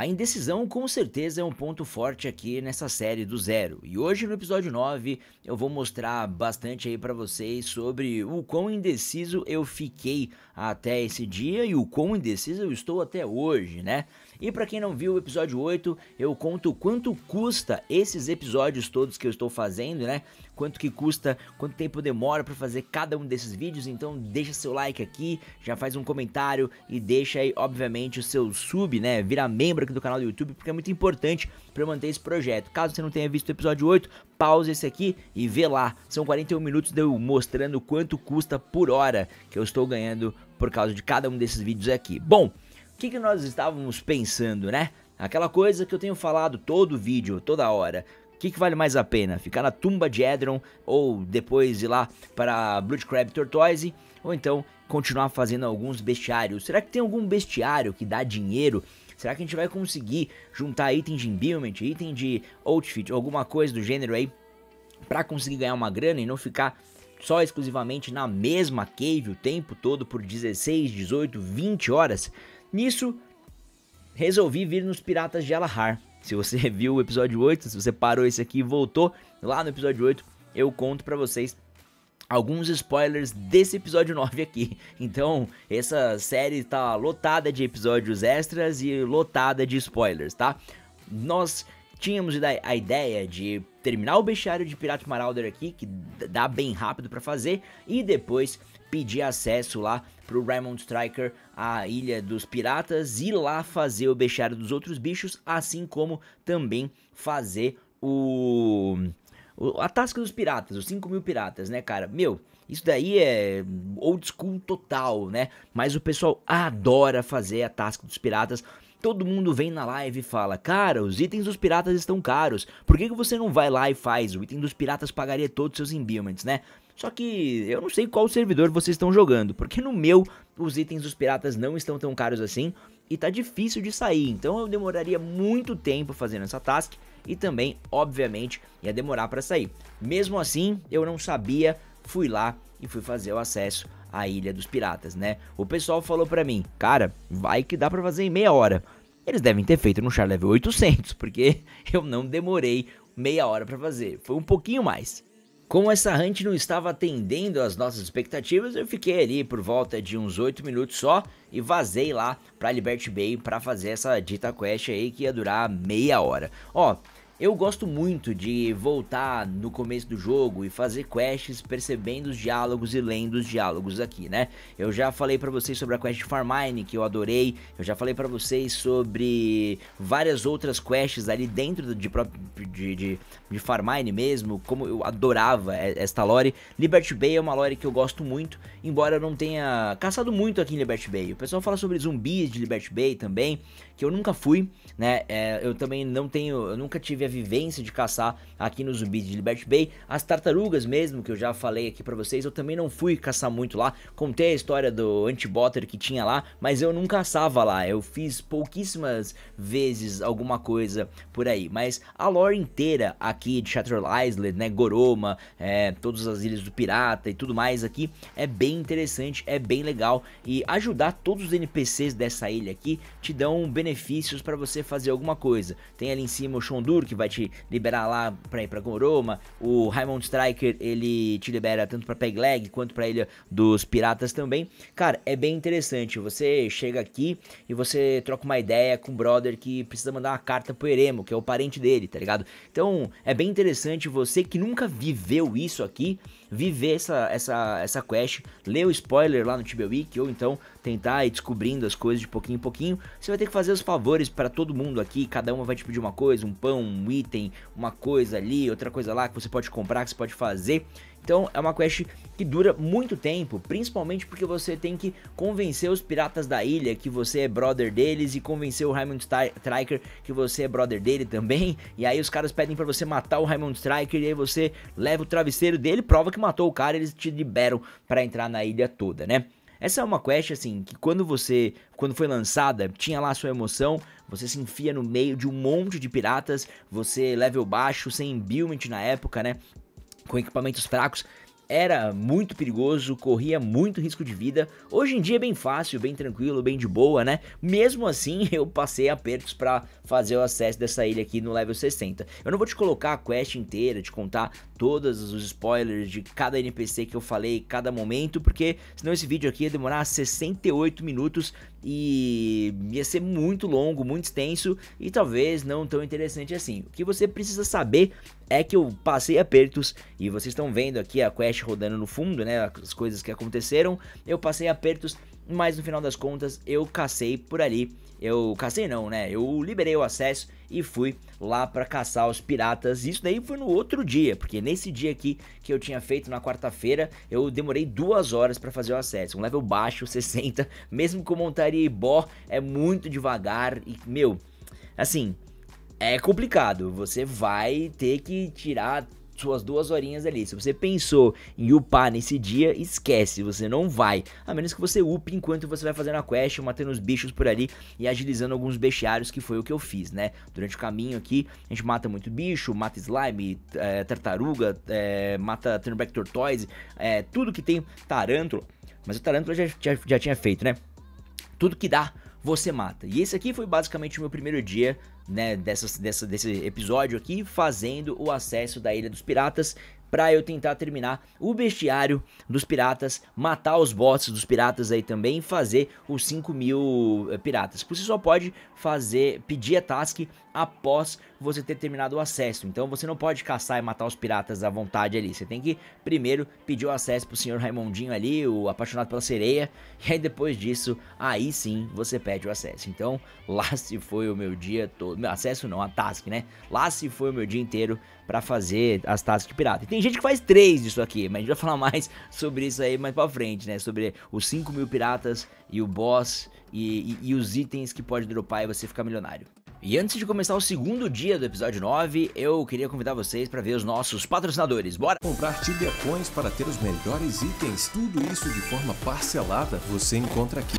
A indecisão com certeza é um ponto forte aqui nessa série do zero. E hoje no episódio 9 eu vou mostrar bastante aí para vocês sobre o quão indeciso eu fiquei até esse dia e o quão indeciso eu estou até hoje, né? E para quem não viu o episódio 8, eu conto quanto custa esses episódios todos que eu estou fazendo, né? Quanto que custa, quanto tempo demora para fazer cada um desses vídeos. Então deixa seu like aqui, já faz um comentário e deixa aí, obviamente, o seu sub, né? Vira membro aqui do canal do YouTube, porque é muito importante para manter esse projeto. Caso você não tenha visto o episódio 8, pausa esse aqui e vê lá. São 41 minutos de eu mostrando quanto custa por hora que eu estou ganhando por causa de cada um desses vídeos aqui. Bom, que, que nós estávamos pensando, né? Aquela coisa que eu tenho falado todo vídeo, toda hora. O que, que, vale mais a pena? Ficar na tumba de Edron ou depois ir lá para Blood Crab Tortoise? Ou então continuar fazendo alguns bestiários? Será que tem algum bestiário que dá dinheiro? Será que a gente vai conseguir juntar item de embilment, item de outfit, alguma coisa do gênero aí para conseguir ganhar uma grana e não ficar só exclusivamente na mesma cave o tempo todo por 16, 18, 20 horas? Nisso, resolvi vir nos Piratas de Alahar. Se você viu o episódio 8, se você parou esse aqui e voltou, lá no episódio 8 eu conto para vocês alguns spoilers desse episódio 9 aqui. Então, essa série tá lotada de episódios extras e lotada de spoilers, tá? Nós tínhamos a ideia de terminar o bestiário de Pirata Marauder aqui, que dá bem rápido para fazer, e depois pedir acesso lá pro Raymond Striker a Ilha dos Piratas e lá fazer o bestiário dos outros bichos, assim como também fazer o. A Tasca dos Piratas, os 5 mil piratas, né, cara? Meu, isso daí é old school total, né? Mas o pessoal adora fazer a Tasca dos Piratas. Todo mundo vem na live e fala: Cara, os itens dos piratas estão caros. Por que, que você não vai lá e faz? O item dos piratas pagaria todos os seus imbuements, né? Só que eu não sei qual servidor vocês estão jogando, porque no meu os itens dos piratas não estão tão caros assim e tá difícil de sair, então eu demoraria muito tempo fazendo essa task e também, obviamente, ia demorar para sair. Mesmo assim, eu não sabia, fui lá e fui fazer o acesso à Ilha dos Piratas, né? O pessoal falou para mim, cara, vai que dá para fazer em meia hora. Eles devem ter feito no char level 800, porque eu não demorei meia hora para fazer, foi um pouquinho mais. Como essa hunt não estava atendendo às nossas expectativas, eu fiquei ali por volta de uns 8 minutos só e vazei lá para Liberty Bay para fazer essa dita quest aí que ia durar meia hora. Ó, eu gosto muito de voltar no começo do jogo e fazer quests percebendo os diálogos e lendo os diálogos aqui, né? Eu já falei para vocês sobre a quest Farmine, que eu adorei. Eu já falei para vocês sobre várias outras quests ali dentro de, de, de, de Farmine mesmo, como eu adorava esta lore. Liberty Bay é uma lore que eu gosto muito, embora eu não tenha caçado muito aqui em Liberty Bay. O pessoal fala sobre zumbis de Liberty Bay também, que eu nunca fui, né? É, eu também não tenho, eu nunca tive a vivência de caçar aqui no zumbi de Liberty Bay. As tartarugas mesmo, que eu já falei aqui para vocês, eu também não fui caçar muito lá. Contei a história do antibotter que tinha lá, mas eu não caçava lá. Eu fiz pouquíssimas vezes alguma coisa por aí. Mas a lore inteira aqui de Shutter Island, né, Goroma, é, todas as ilhas do pirata e tudo mais aqui, é bem interessante, é bem legal. E ajudar todos os NPCs dessa ilha aqui te dão benefícios para você fazer alguma coisa. Tem ali em cima o Shondur, que vai te liberar lá pra ir pra Goroma. O Raymond Striker, ele te libera tanto pra Peg Leg quanto pra Ilha dos Piratas também. Cara, é bem interessante. Você chega aqui e você troca uma ideia com um brother que precisa mandar uma carta pro Eremo, que é o parente dele, tá ligado? Então, é bem interessante você que nunca viveu isso aqui viver essa, essa, essa quest, ler o spoiler lá no Tibia Week, ou então tentar ir descobrindo as coisas de pouquinho em pouquinho, você vai ter que fazer os favores para todo mundo aqui, cada uma vai te pedir uma coisa, um pão, um item, uma coisa ali, outra coisa lá que você pode comprar, que você pode fazer. Então é uma quest que dura muito tempo, principalmente porque você tem que convencer os piratas da ilha que você é brother deles e convencer o Raymond Striker que você é brother dele também. E aí os caras pedem para você matar o Raymond Striker e aí você leva o travesseiro dele, prova que matou o cara, e eles te liberam para entrar na ilha toda, né? Essa é uma quest assim que quando você, quando foi lançada, tinha lá sua emoção, você se enfia no meio de um monte de piratas, você é level baixo, sem build na época, né? com equipamentos fracos era muito perigoso, corria muito risco de vida. Hoje em dia é bem fácil, bem tranquilo, bem de boa, né? Mesmo assim, eu passei apertos para fazer o acesso dessa ilha aqui no level 60. Eu não vou te colocar a quest inteira, te contar todos os spoilers de cada NPC que eu falei, cada momento, porque senão esse vídeo aqui ia demorar 68 minutos e ia ser muito longo, muito extenso e talvez não tão interessante assim. O que você precisa saber é que eu passei apertos e vocês estão vendo aqui a quest rodando no fundo, né, as coisas que aconteceram. Eu passei apertos mas no final das contas eu cacei por ali. Eu cacei não, né? Eu liberei o acesso e fui lá para caçar os piratas. Isso daí foi no outro dia, porque nesse dia aqui que eu tinha feito na quarta-feira, eu demorei duas horas para fazer o acesso. Um level baixo, 60, mesmo com montaria e bó, é muito devagar e, meu, assim, é complicado. Você vai ter que tirar suas duas horinhas ali. Se você pensou em upar nesse dia, esquece, você não vai. A menos que você upe enquanto você vai fazendo a quest, matando os bichos por ali e agilizando alguns bestiários, que foi o que eu fiz, né? Durante o caminho aqui, a gente mata muito bicho, mata slime, é, tartaruga, é, mata turnback tortoise, é, tudo que tem tarântula. Mas o tarântula já, já, já tinha feito, né? tudo que dá você mata. E esse aqui foi basicamente o meu primeiro dia, né, dessa, dessa, desse episódio aqui, fazendo o acesso da Ilha dos Piratas para eu tentar terminar o bestiário dos piratas, matar os bots dos piratas aí também e fazer os 5 mil eh, piratas. Você só pode fazer, pedir a task após você ter terminado o acesso. Então você não pode caçar e matar os piratas à vontade ali. Você tem que primeiro pedir o acesso pro senhor Raimondinho ali, o apaixonado pela sereia, e aí depois disso, aí sim você pede o acesso. Então, lá se foi o meu dia todo. Meu, acesso não, a task, né? Lá se foi o meu dia inteiro para fazer as tasks de pirata. E tem gente que faz três disso aqui, mas a gente vai falar mais sobre isso aí mais pra frente, né? Sobre os 5 mil piratas e o boss e, e, e os itens que pode dropar e você ficar milionário. E antes de começar o segundo dia do episódio 9, eu queria convidar vocês para ver os nossos patrocinadores. Bora! Comprar Tibia Coins para ter os melhores itens, tudo isso de forma parcelada, você encontra aqui.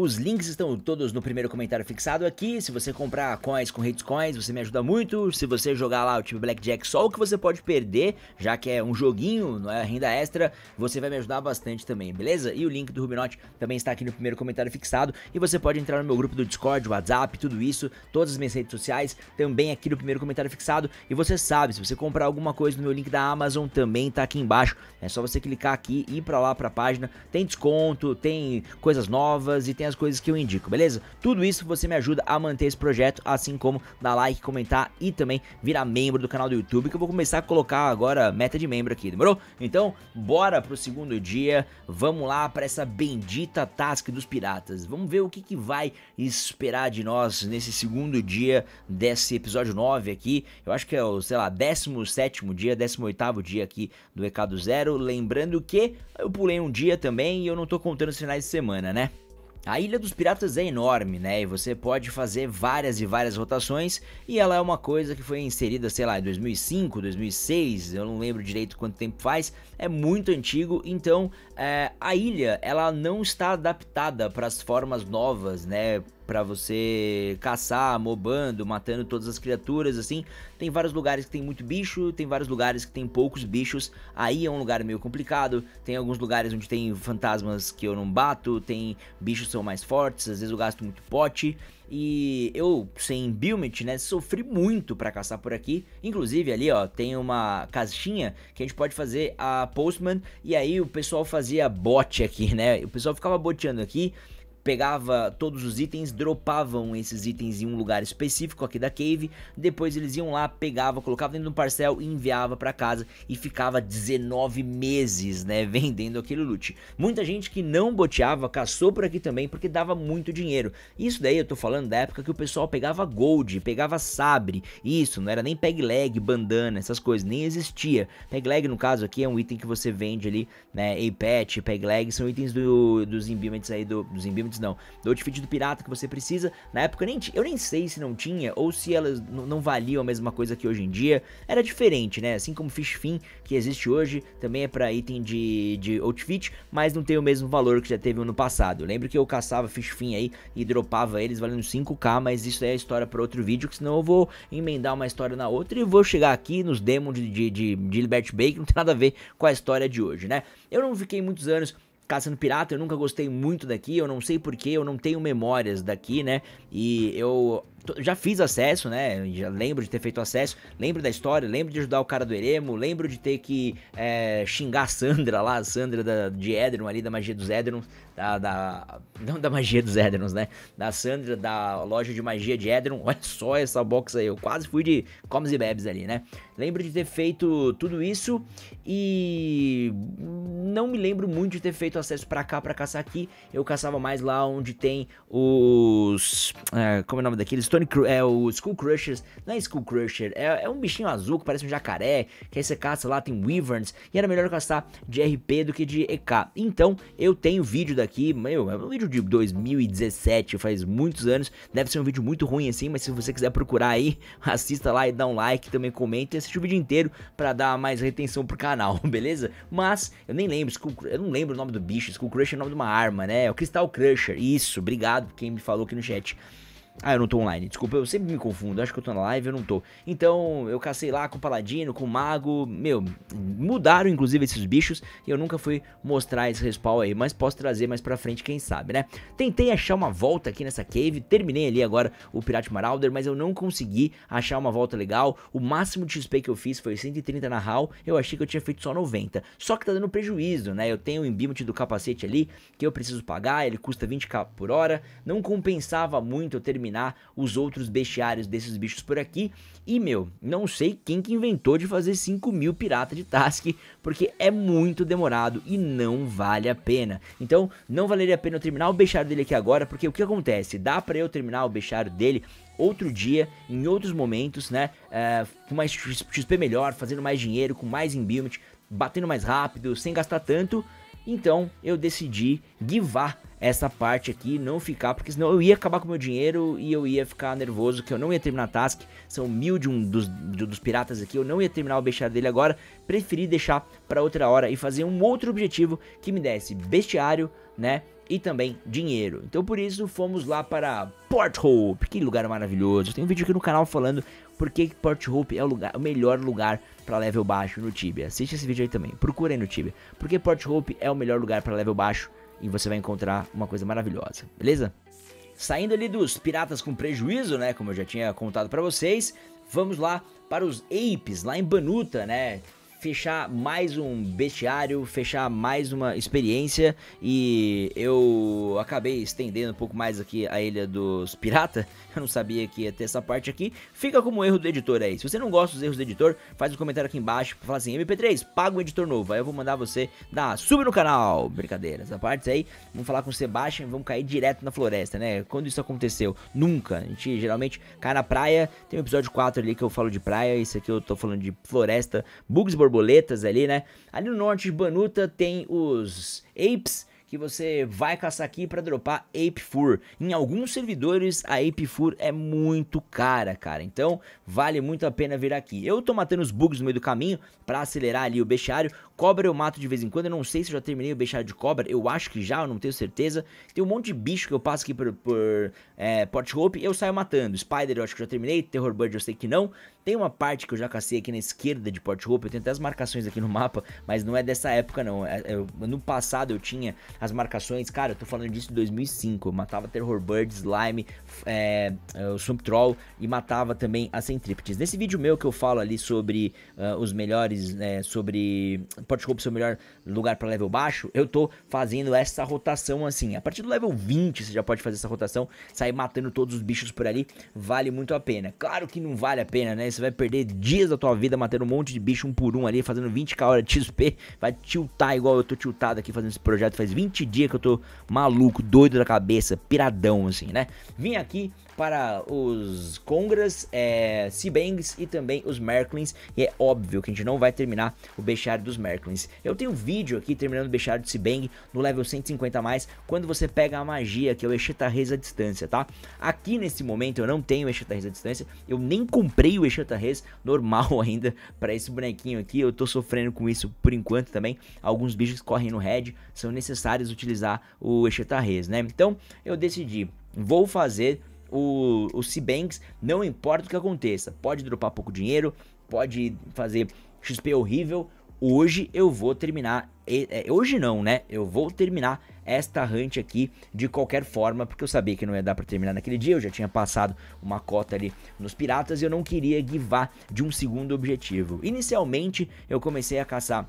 Os links estão todos no primeiro comentário fixado aqui. Se você comprar coins com Hates Coins, você me ajuda muito. Se você jogar lá o time Blackjack, só o que você pode perder, já que é um joguinho, não é renda extra, você vai me ajudar bastante também, beleza? E o link do Rubinote também está aqui no primeiro comentário fixado. E você pode entrar no meu grupo do Discord, WhatsApp, tudo isso, todas as minhas redes sociais, também aqui no primeiro comentário fixado. E você sabe, se você comprar alguma coisa no meu link da Amazon, também tá aqui embaixo. É só você clicar aqui, ir para lá para a página. Tem desconto, tem coisas novas e tem as coisas que eu indico, beleza? Tudo isso você me ajuda a manter esse projeto, assim como dar like, comentar e também virar membro do canal do YouTube, que eu vou começar a colocar agora meta de membro aqui, demorou? Então, bora pro segundo dia, vamos lá para essa bendita task dos piratas. Vamos ver o que, que vai esperar de nós nesse segundo dia desse episódio 9 aqui. Eu acho que é o, sei lá, 17 dia, 18 dia aqui do EK do Zero. Lembrando que eu pulei um dia também e eu não tô contando os finais de semana, né? A Ilha dos Piratas é enorme, né? E você pode fazer várias e várias rotações, e ela é uma coisa que foi inserida, sei lá, em 2005, 2006, eu não lembro direito quanto tempo faz, é muito antigo, então é, a ilha ela não está adaptada para as formas novas, né? para você caçar, mobando, matando todas as criaturas, assim. Tem vários lugares que tem muito bicho, tem vários lugares que tem poucos bichos. Aí é um lugar meio complicado. Tem alguns lugares onde tem fantasmas que eu não bato, tem bichos que são mais fortes, às vezes eu gasto muito pote. E eu, sem Bilmet, né, sofri muito para caçar por aqui. Inclusive ali, ó, tem uma caixinha que a gente pode fazer a Postman. E aí o pessoal fazia bote aqui, né? O pessoal ficava boteando aqui pegava todos os itens, dropavam esses itens em um lugar específico aqui da cave, depois eles iam lá, pegava, colocava dentro de um parcel e enviava para casa e ficava 19 meses, né, vendendo aquele loot. Muita gente que não boteava caçou por aqui também porque dava muito dinheiro. Isso daí eu tô falando da época que o pessoal pegava gold, pegava sabre, isso, não era nem peg leg, bandana, essas coisas, nem existia. Peg leg no caso aqui é um item que você vende ali, né, e pet, peg leg são itens do, dos imbimates aí do dos imbimates não. Do outfit do pirata que você precisa, na época nem eu nem sei se não tinha ou se elas não valiam a mesma coisa que hoje em dia. Era diferente, né? Assim como Fish Fin, que existe hoje, também é para item de, de outfit, mas não tem o mesmo valor que já teve no passado. Eu lembro que eu caçava Fish Fin aí e dropava eles valendo 5k, mas isso é história para outro vídeo, que senão eu vou emendar uma história na outra e vou chegar aqui nos demons de, de, de, de Liberty Bay, que não tem nada a ver com a história de hoje, né? Eu não fiquei muitos anos Casa sendo Pirata, eu nunca gostei muito daqui, eu não sei porquê, eu não tenho memórias daqui, né? E eu já fiz acesso, né? Já lembro de ter feito acesso, lembro da história, lembro de ajudar o cara do Eremo, lembro de ter que é, xingar a Sandra lá, a Sandra da, de Edron ali, da magia dos Edrons, da, da, Não da magia dos Edrons, né? Da Sandra da loja de magia de Edron. Olha só essa box aí, eu quase fui de comes e bebes ali, né? Lembro de ter feito tudo isso e. Não me lembro muito de ter feito acesso para cá, para caçar aqui. Eu caçava mais lá onde tem os. É, como é o nome daqueles? Stone Cru é o School Crushers, não é School Crusher, é, é, um bichinho azul que parece um jacaré, que aí você caça lá, tem Wyverns, e era melhor caçar de RP do que de EK. Então, eu tenho vídeo daqui, meu, é um vídeo de 2017, faz muitos anos, deve ser um vídeo muito ruim assim, mas se você quiser procurar aí, assista lá e dá um like, também comenta e assiste o vídeo inteiro para dar mais retenção pro canal, beleza? Mas, eu nem lembro, School, eu não lembro o nome do bicho, School Crusher é o nome de uma arma, né? É o Crystal Crusher, isso, obrigado quem me falou aqui no chat. Ah, eu não tô online, desculpa, eu sempre me confundo, acho que eu tô na live, eu não tô. Então, eu cacei lá com o Paladino, com o Mago, meu, mudaram inclusive esses bichos e eu nunca fui mostrar esse respawn aí, mas posso trazer mais pra frente, quem sabe, né? Tentei achar uma volta aqui nessa cave, terminei ali agora o Pirate Marauder, mas eu não consegui achar uma volta legal, o máximo de XP que eu fiz foi 130 na HAL, eu achei que eu tinha feito só 90, só que tá dando prejuízo, né? Eu tenho o embimute do capacete ali, que eu preciso pagar, ele custa 20k por hora, não compensava muito eu terminar eliminar os outros bestiários desses bichos por aqui. E, meu, não sei quem que inventou de fazer 5 mil pirata de task, porque é muito demorado e não vale a pena. Então, não valeria a pena eu terminar o bestiário dele aqui agora, porque o que acontece? Dá para eu terminar o bestiário dele outro dia, em outros momentos, né? É, com mais XP melhor, fazendo mais dinheiro, com mais embuild, batendo mais rápido, sem gastar tanto então eu decidi guivar essa parte aqui, não ficar, porque senão eu ia acabar com meu dinheiro e eu ia ficar nervoso que eu não ia terminar a task. São mil de um dos, de, dos piratas aqui, eu não ia terminar o bestiário dele agora. Preferi deixar para outra hora e fazer um outro objetivo que me desse bestiário, né? E também dinheiro. Então por isso fomos lá para Port Hope. Que lugar maravilhoso. Tem um vídeo aqui no canal falando por que Port Hope é o, lugar, o melhor lugar para level baixo no Tibia. Assiste esse vídeo aí também, procura aí no Tibia. Por que Port Hope é o melhor lugar para level baixo e você vai encontrar uma coisa maravilhosa, beleza? Saindo ali dos piratas com prejuízo, né, como eu já tinha contado para vocês, vamos lá para os apes, lá em Banuta, né, fechar mais um bestiário, fechar mais uma experiência e eu acabei estendendo um pouco mais aqui a ilha dos piratas. Eu não sabia que ia ter essa parte aqui. Fica como erro do editor aí. Se você não gosta dos erros do editor, faz um comentário aqui embaixo. Fala assim, MP3, paga um editor novo. Aí eu vou mandar você dar sub no canal. brincadeiras a parte aí. Vamos falar com o Sebastian e vamos cair direto na floresta, né? Quando isso aconteceu? Nunca. A gente geralmente cai na praia. Tem um episódio 4 ali que eu falo de praia. Isso aqui eu tô falando de floresta. Bugs borboletas ali, né? Ali no norte de Banuta tem os apes que você vai caçar aqui para dropar ApeFur. Em alguns servidores, a ApeFur é muito cara, cara. Então, vale muito a pena vir aqui. Eu tô matando os bugs no meio do caminho para acelerar ali o bestiário. Cobra eu mato de vez em quando. Eu não sei se eu já terminei o bestiário de cobra. Eu acho que já, eu não tenho certeza. Tem um monte de bicho que eu passo aqui por, por é, Port Hope eu saio matando. Spider eu acho que já terminei. Terror Bird eu sei que não. Tem uma parte que eu já cacei aqui na esquerda de Port Hope, eu tenho até as marcações aqui no mapa, mas não é dessa época não. É, é, eu, no passado eu tinha as marcações, cara, eu tô falando disso de 2005. Eu matava Terror Bird, Slime, é, é, o Swamp Troll e matava também a Centrípedes. Nesse vídeo meu que eu falo ali sobre uh, os melhores, né, sobre Port Hope ser o melhor lugar para level baixo, eu tô fazendo essa rotação assim. A partir do level 20 você já pode fazer essa rotação, sair matando todos os bichos por ali, vale muito a pena. Claro que não vale a pena, né? você vai perder dias da tua vida matando um monte de bicho um por um ali, fazendo 20k hora de XP, vai tiltar igual eu tô tiltado aqui fazendo esse projeto, faz 20 dias que eu tô maluco, doido da cabeça, piradão assim, né? Vim aqui para os Congras, é, Seabangs e também os Merklins, e é óbvio que a gente não vai terminar o bestiário dos Merklins. Eu tenho um vídeo aqui terminando o bestiário de Seabang no level 150 mais, quando você pega a magia, que é o Exetarrez à distância, tá? Aqui nesse momento eu não tenho Exetarrez à distância, eu nem comprei o Exetarrez 50 res normal ainda para esse bonequinho aqui. Eu tô sofrendo com isso por enquanto também. Alguns bichos que correm no head, são necessários utilizar o Echeta res, né? Então eu decidi, vou fazer o, o Seabanks, não importa o que aconteça. Pode dropar pouco dinheiro, pode fazer XP horrível, hoje eu vou terminar. É, hoje não, né? Eu vou terminar esta hunt aqui de qualquer forma, porque eu sabia que não ia dar para terminar naquele dia, eu já tinha passado uma cota ali nos piratas e eu não queria guivar de um segundo objetivo. Inicialmente, eu comecei a caçar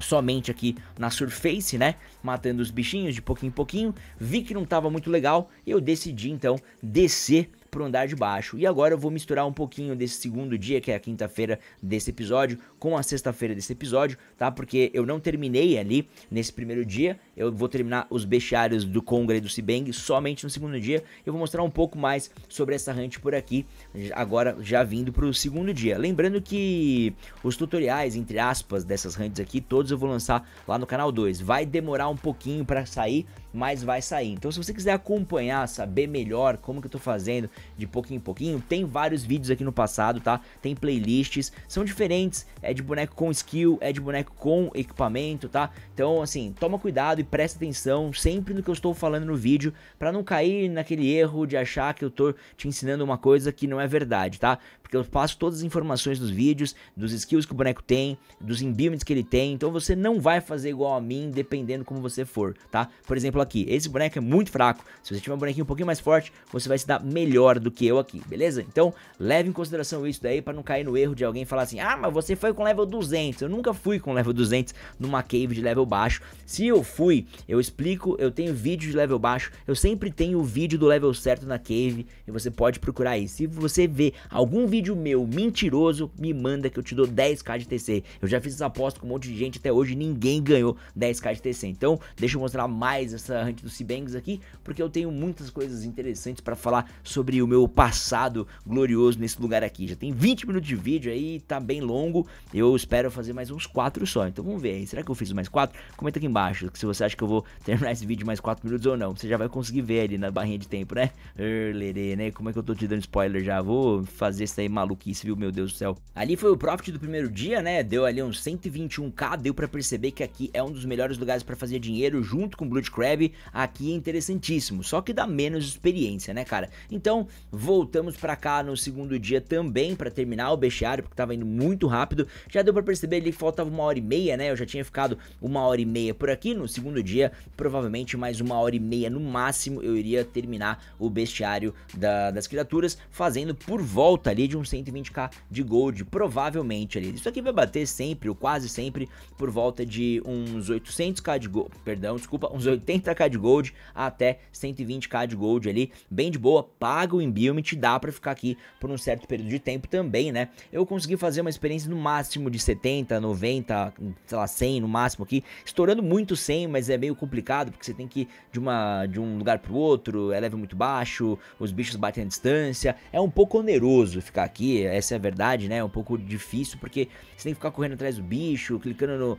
somente aqui na surface, né? Matando os bichinhos de pouquinho em pouquinho. Vi que não estava muito legal e eu decidi então descer pro andar de baixo. E agora eu vou misturar um pouquinho desse segundo dia, que é a quinta-feira desse episódio, com a sexta-feira desse episódio, tá? Porque eu não terminei ali nesse primeiro dia. Eu vou terminar os bestiários do Congre e do Cibeng somente no segundo dia. Eu vou mostrar um pouco mais sobre essa hunt por aqui, agora já vindo pro segundo dia. Lembrando que os tutoriais, entre aspas, dessas hunts aqui, todos eu vou lançar lá no canal 2. Vai demorar um pouquinho para sair, mas vai sair. Então se você quiser acompanhar, saber melhor como que eu tô fazendo de pouquinho em pouquinho, tem vários vídeos aqui no passado, tá? Tem playlists, são diferentes, é de boneco com skill, é de boneco com equipamento, tá? Então assim, toma cuidado e presta atenção sempre no que eu estou falando no vídeo para não cair naquele erro de achar que eu tô te ensinando uma coisa que não é verdade, tá? Porque eu passo todas as informações dos vídeos, dos skills que o boneco tem, dos imbuements que ele tem, então você não vai fazer igual a mim dependendo como você for, tá? Por exemplo, aqui. Esse boneco é muito fraco. Se você tiver um bonequinho um pouquinho mais forte, você vai se dar melhor do que eu aqui, beleza? Então, leve em consideração isso daí para não cair no erro de alguém falar assim: "Ah, mas você foi com level 200". Eu nunca fui com level 200 numa cave de level baixo. Se eu fui, eu explico, eu tenho vídeo de level baixo, eu sempre tenho o vídeo do level certo na cave e você pode procurar aí. Se você vê algum vídeo meu mentiroso, me manda que eu te dou 10k de TC. Eu já fiz essa aposta com um monte de gente até hoje ninguém ganhou 10k de TC. Então, deixa eu mostrar mais essa essa Hunt do Seabangs aqui, porque eu tenho muitas coisas interessantes para falar sobre o meu passado glorioso nesse lugar aqui. Já tem 20 minutos de vídeo aí, tá bem longo. Eu espero fazer mais uns 4 só. Então vamos ver aí. Será que eu fiz mais 4? Comenta aqui embaixo se você acha que eu vou terminar esse vídeo mais 4 minutos ou não. Você já vai conseguir ver ali na barrinha de tempo, né? Erlerê, né? Como é que eu tô te dando spoiler já? Vou fazer isso aí maluquice, viu? Meu Deus do céu. Ali foi o profit do primeiro dia, né? Deu ali uns 121k. Deu para perceber que aqui é um dos melhores lugares para fazer dinheiro junto com Blood Crab aqui é interessantíssimo, só que dá menos experiência, né, cara? Então, voltamos para cá no segundo dia também para terminar o bestiário, porque tava indo muito rápido. Já deu para perceber ali que faltava uma hora e meia, né? Eu já tinha ficado uma hora e meia por aqui. No segundo dia, provavelmente mais uma hora e meia no máximo, eu iria terminar o bestiário da, das criaturas, fazendo por volta ali de uns 120k de gold, provavelmente ali. Isso aqui vai bater sempre, ou quase sempre, por volta de uns 800k de gold, perdão, desculpa, uns 80 30k de gold até 120k de gold ali, bem de boa, paga o imbiome, te dá para ficar aqui por um certo período de tempo também, né? Eu consegui fazer uma experiência no máximo de 70, 90, sei lá, 100 no máximo aqui, estourando muito 100, mas é meio complicado porque você tem que ir de, uma, de um lugar pro outro, é leve muito baixo, os bichos batem a distância, é um pouco oneroso ficar aqui, essa é a verdade, né? É um pouco difícil porque você tem que ficar correndo atrás do bicho, clicando no,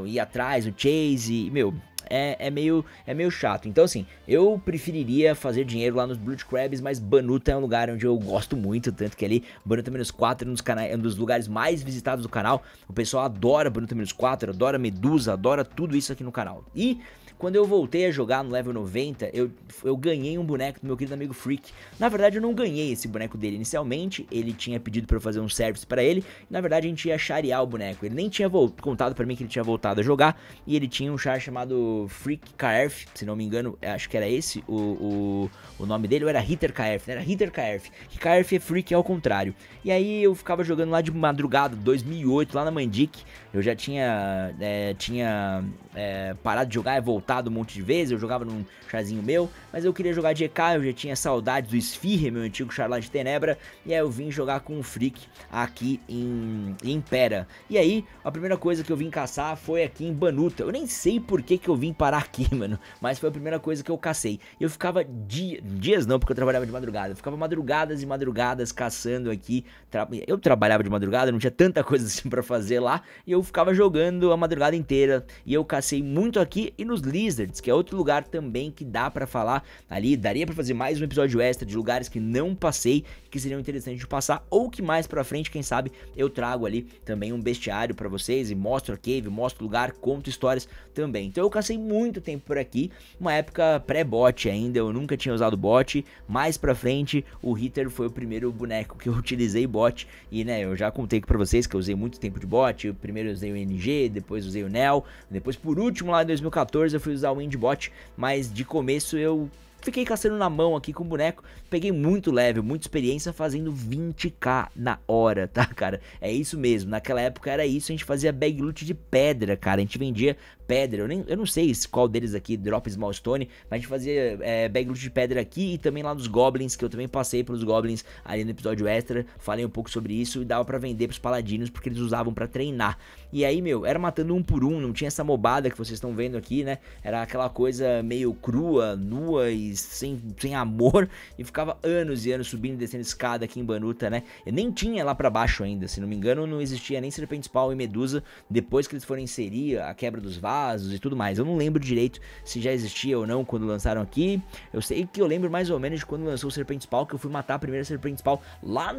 no ir atrás, o chase, e, meu, é, é, meio, é meio chato. Então, assim, eu preferiria fazer dinheiro lá nos Blood Crabs, mas Banuta é um lugar onde eu gosto muito, tanto que ali, Banuta Menos 4 é um dos, é um dos lugares mais visitados do canal. O pessoal adora Banuta Menos 4, adora Medusa, adora tudo isso aqui no canal. E quando eu voltei a jogar no level 90, eu, eu ganhei um boneco do meu querido amigo Freak. Na verdade, eu não ganhei esse boneco dele inicialmente, ele tinha pedido para eu fazer um service para ele, na verdade a gente ia charear o boneco. Ele nem tinha contado para mim que ele tinha voltado a jogar, e ele tinha um char chamado Freak KF, se não me engano, acho que era esse o, o, o nome dele, ou era Hitter KF, né? era Hitter KF, que KF é Freak é ao contrário. E aí eu ficava jogando lá de madrugada, 2008, lá na Mandic, eu já tinha, é, tinha é, de jogar e é voltado um monte de vezes. Eu jogava num chazinho meu, mas eu queria jogar de EK, eu já tinha saudade do Esfirre, meu antigo Charla de Tenebra, e aí eu vim jogar com o Freak aqui em, em Pera. E aí, a primeira coisa que eu vim caçar foi aqui em Banuta. Eu nem sei por que, que eu vim parar aqui, mano, mas foi a primeira coisa que eu cacei. Eu ficava dia, dias não, porque eu trabalhava de madrugada. Eu ficava madrugadas e madrugadas caçando aqui. Tra... Eu trabalhava de madrugada, não tinha tanta coisa assim para fazer lá, e eu ficava jogando a madrugada inteira, e eu passei muito aqui e nos Lizards, que é outro lugar também que dá para falar ali, daria para fazer mais um episódio extra de lugares que não passei, que seriam interessantes de passar ou que mais para frente, quem sabe, eu trago ali também um bestiário para vocês e mostro a cave, mostro o lugar, conto histórias também. Então eu cacei muito tempo por aqui, uma época pré-bot ainda, eu nunca tinha usado bot, mais para frente o Hitter foi o primeiro boneco que eu utilizei bot e né, eu já contei aqui para vocês que eu usei muito tempo de bot, eu primeiro usei o NG, depois usei o Nel, depois por por último, lá em 2014 eu fui usar o Windbot, mas de começo eu Fiquei caçando na mão aqui com o boneco, peguei muito level, muita experiência fazendo 20k na hora, tá, cara? É isso mesmo, naquela época era isso, a gente fazia bag loot de pedra, cara, a gente vendia pedra, eu, nem, eu não sei qual deles aqui, Drop Small Stone, mas a gente fazia é, bag loot de pedra aqui e também lá dos Goblins, que eu também passei pelos Goblins ali no episódio extra, falei um pouco sobre isso e dava para vender pros Paladinos porque eles usavam para treinar. E aí, meu, era matando um por um, não tinha essa mobada que vocês estão vendo aqui, né? Era aquela coisa meio crua, nua e sem, sem amor, e ficava anos e anos subindo e descendo escada aqui em Banuta, né? E nem tinha lá para baixo ainda, se não me engano, não existia nem Serpente Spawn e Medusa depois que eles foram inserir a quebra dos vasos e tudo mais. Eu não lembro direito se já existia ou não quando lançaram aqui. Eu sei que eu lembro mais ou menos de quando lançou o Serpente Spawn, que eu fui matar a primeira Serpente Spawn lá,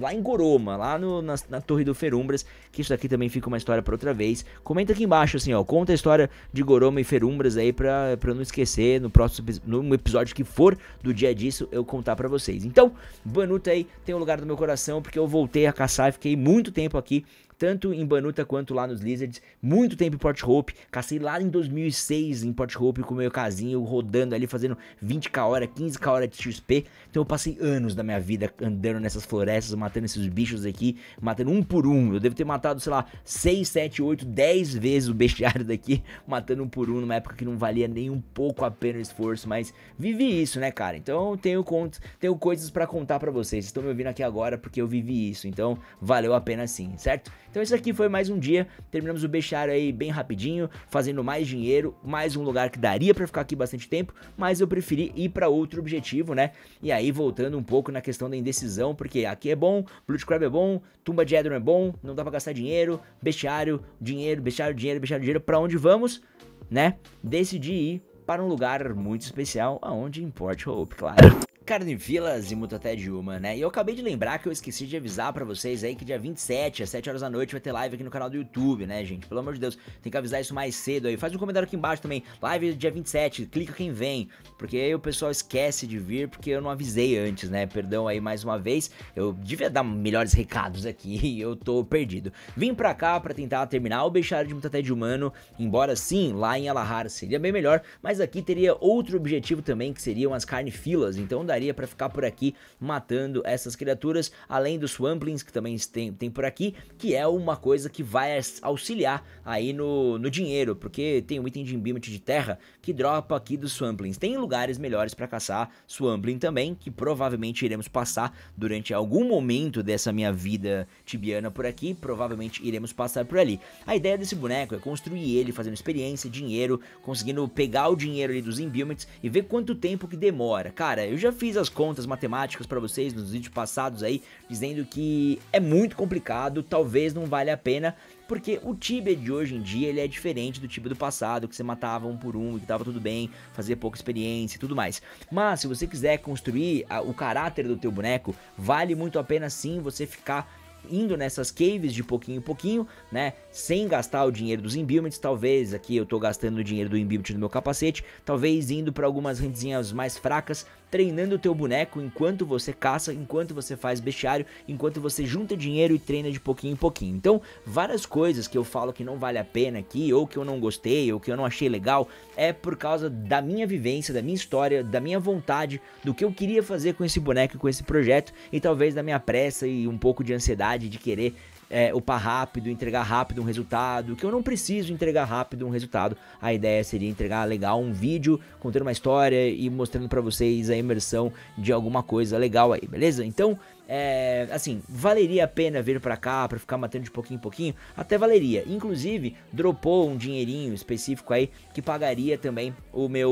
lá em Goroma, lá no, na, na Torre do Ferumbras, que isso daqui também fica uma história para outra vez. Comenta aqui embaixo, assim, ó, conta a história de Goroma e Ferumbras aí pra, pra eu não esquecer no próximo no, episódio que for do dia disso eu contar para vocês. Então, Banuta aí tem um lugar do meu coração, porque eu voltei a caçar e fiquei muito tempo aqui tanto em Banuta quanto lá nos Lizards. Muito tempo em Port Hope. Cacei lá em 2006 em Port Hope com o meu casinho, rodando ali, fazendo 20k hora, 15k hora de XP. Então eu passei anos da minha vida andando nessas florestas, matando esses bichos aqui, matando um por um. Eu devo ter matado, sei lá, 6, 7, 8, 10 vezes o bestiário daqui, matando um por um numa época que não valia nem um pouco a pena o esforço, mas vivi isso, né, cara? Então eu tenho, contos tenho coisas para contar para vocês. Vocês estão me ouvindo aqui agora porque eu vivi isso. Então valeu a pena sim, certo? Então esse aqui foi mais um dia, terminamos o bestiário aí bem rapidinho, fazendo mais dinheiro, mais um lugar que daria para ficar aqui bastante tempo, mas eu preferi ir para outro objetivo, né? E aí voltando um pouco na questão da indecisão, porque aqui é bom, Blood Crab é bom, Tumba de Edron é bom, não dá para gastar dinheiro, bestiário, dinheiro, bestiário, dinheiro, bestiário, dinheiro, para onde vamos? Né? Decidi ir para um lugar muito especial, aonde importe Hope, claro. Carnivilas e Mutaté de uma, né? E eu acabei de lembrar que eu esqueci de avisar para vocês aí que dia 27, às 7 horas da noite, vai ter live aqui no canal do YouTube, né, gente? Pelo amor de Deus, tem que avisar isso mais cedo aí. Faz um comentário aqui embaixo também. Live dia 27, clica quem vem. Porque aí o pessoal esquece de vir porque eu não avisei antes, né? Perdão aí mais uma vez. Eu devia dar melhores recados aqui e eu tô perdido. Vim pra cá para tentar terminar o bestiário de Mutaté de humano, embora sim, lá em Alahar seria bem melhor, mas aqui teria outro objetivo também que seriam as filas. Então daí infantaria para ficar por aqui matando essas criaturas, além dos Wamplings que também tem, tem por aqui, que é uma coisa que vai auxiliar aí no, no dinheiro, porque tem um item de embimete de terra que dropa aqui dos Swamplings. Tem lugares melhores para caçar Swampling também, que provavelmente iremos passar durante algum momento dessa minha vida tibiana por aqui, provavelmente iremos passar por ali. A ideia desse boneco é construir ele fazendo experiência, dinheiro, conseguindo pegar o dinheiro ali dos embimets e ver quanto tempo que demora. Cara, eu já fiz fiz as contas matemáticas para vocês nos vídeos passados aí, dizendo que é muito complicado, talvez não vale a pena, porque o Tibia de hoje em dia ele é diferente do Tibia do passado, que você matava um por um, que tava tudo bem, fazia pouca experiência e tudo mais. Mas se você quiser construir a, o caráter do teu boneco, vale muito a pena sim você ficar indo nessas caves de pouquinho em pouquinho, né? Sem gastar o dinheiro dos imbuements, talvez aqui eu tô gastando o dinheiro do imbuement do meu capacete, talvez indo para algumas rendezinhas mais fracas, treinando o teu boneco enquanto você caça, enquanto você faz bestiário, enquanto você junta dinheiro e treina de pouquinho em pouquinho. Então, várias coisas que eu falo que não vale a pena aqui, ou que eu não gostei, ou que eu não achei legal, é por causa da minha vivência, da minha história, da minha vontade, do que eu queria fazer com esse boneco, com esse projeto, e talvez da minha pressa e um pouco de ansiedade de querer é, upar rápido, entregar rápido um resultado, que eu não preciso entregar rápido um resultado. A ideia seria entregar legal um vídeo contando uma história e mostrando para vocês a imersão de alguma coisa legal aí, beleza? Então, é, assim, valeria a pena vir para cá para ficar matando de pouquinho em pouquinho? Até valeria. Inclusive, dropou um dinheirinho específico aí que pagaria também o meu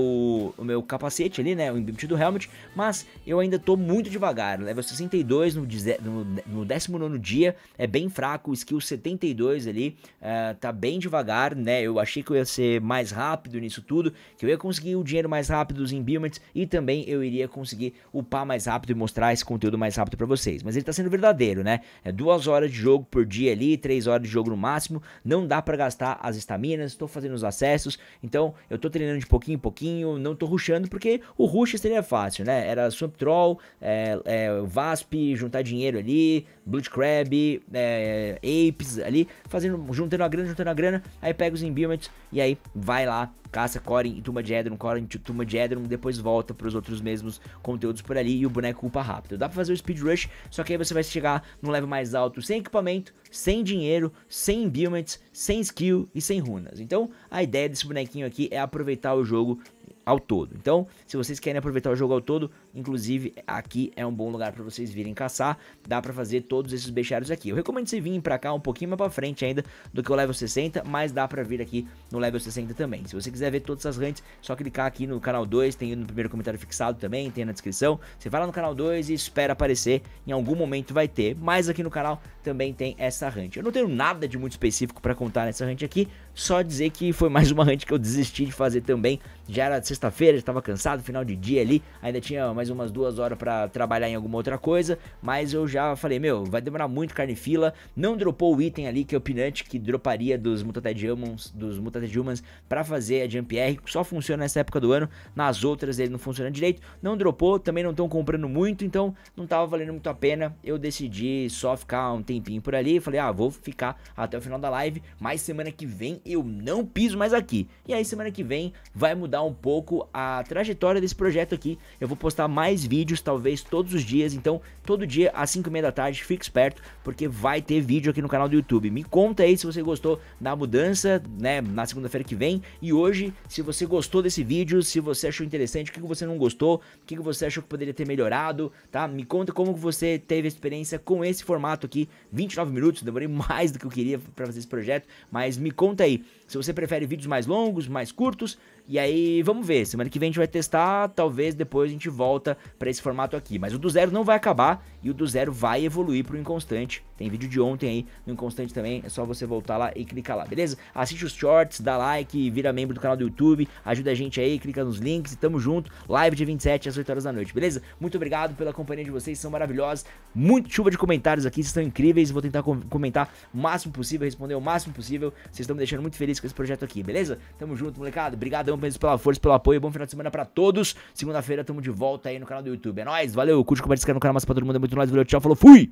o meu capacete ali, né? O embutido helmet. Mas eu ainda tô muito devagar. Level 62 no, no, no 19 dia é bem fraco. Skill 72 ali é, tá bem devagar, né? Eu achei que eu ia ser mais rápido nisso tudo, que eu ia conseguir o dinheiro mais rápido dos embutidos e também eu iria conseguir upar mais rápido e mostrar esse conteúdo mais rápido para vocês vocês, mas ele tá sendo verdadeiro, né? É duas horas de jogo por dia ali, três horas de jogo no máximo, não dá para gastar as estaminas, estou fazendo os acessos, então eu tô treinando de pouquinho em pouquinho, não tô rushando, porque o rush seria fácil, né? Era Swamp Troll, é, é, Vasp, juntar dinheiro ali, Blood Crab, é, Apes ali, fazendo, juntando a grana, juntando a grana, aí pega os Imbuements e aí vai lá caça Corrin e Tuma de Edron, Corrin e Tuma de Edron, depois volta para os outros mesmos conteúdos por ali e o boneco upa rápido. Dá para fazer o speed rush, só que aí você vai chegar num level mais alto sem equipamento, sem dinheiro, sem imbuements, sem skill e sem runas. Então, a ideia desse bonequinho aqui é aproveitar o jogo ao todo. Então, se vocês querem aproveitar o jogo ao todo, inclusive aqui é um bom lugar para vocês virem caçar. Dá para fazer todos esses bestiários aqui. Eu recomendo vocês virem para cá um pouquinho mais para frente ainda do que o level 60, mas dá para vir aqui no level 60 também. Se você quiser ver todas as ranks, só clicar aqui no canal 2, tem no primeiro comentário fixado também, tem na descrição. Você vai lá no canal 2 e espera aparecer, em algum momento vai ter. Mas aqui no canal também tem essa rank. Eu não tenho nada de muito específico para contar nessa rank aqui, só dizer que foi mais uma hunt que eu desisti de fazer também. Já era sexta-feira, estava cansado, final de dia ali. Ainda tinha mais umas duas horas para trabalhar em alguma outra coisa. Mas eu já falei, meu, vai demorar muito carne fila. Não dropou o item ali, que é o Pinante, que droparia dos humans dos humans para fazer a Jump R. Só funciona nessa época do ano. Nas outras ele não funciona direito. Não dropou, também não estão comprando muito, então não tava valendo muito a pena. Eu decidi só ficar um tempinho por ali. Falei, ah, vou ficar até o final da live. Mas semana que vem eu não piso mais aqui. E aí semana que vem vai mudar um pouco a trajetória desse projeto aqui. Eu vou postar mais vídeos, talvez todos os dias. Então, todo dia às 5 e meia da tarde, fique esperto, porque vai ter vídeo aqui no canal do YouTube. Me conta aí se você gostou da mudança, né, na segunda-feira que vem. E hoje, se você gostou desse vídeo, se você achou interessante, o que você não gostou, o que você achou que poderia ter melhorado, tá? Me conta como você teve a experiência com esse formato aqui, 29 minutos, demorei mais do que eu queria para fazer esse projeto, mas me conta aí, se você prefere vídeos mais longos, mais curtos. E aí, vamos ver. Semana que vem a gente vai testar. Talvez depois a gente volta para esse formato aqui. Mas o do zero não vai acabar e o do zero vai evoluir para o inconstante. Tem vídeo de ontem aí no Inconstante também, é só você voltar lá e clicar lá, beleza? Assiste os shorts, dá like, vira membro do canal do YouTube, ajuda a gente aí, clica nos links e tamo junto. Live de 27 às 8 horas da noite, beleza? Muito obrigado pela companhia de vocês, são maravilhosos. Muito chuva de comentários aqui, vocês estão incríveis, vou tentar comentar o máximo possível, responder o máximo possível. Vocês estão me deixando muito feliz com esse projeto aqui, beleza? Tamo junto, molecada. Obrigadão pela força, pelo apoio. Bom final de semana para todos. Segunda-feira tamo de volta aí no canal do YouTube. É nóis, valeu. Curte, compartilha, inscreve no canal, mas pra todo mundo é muito nóis. Valeu, tchau, falou, fui!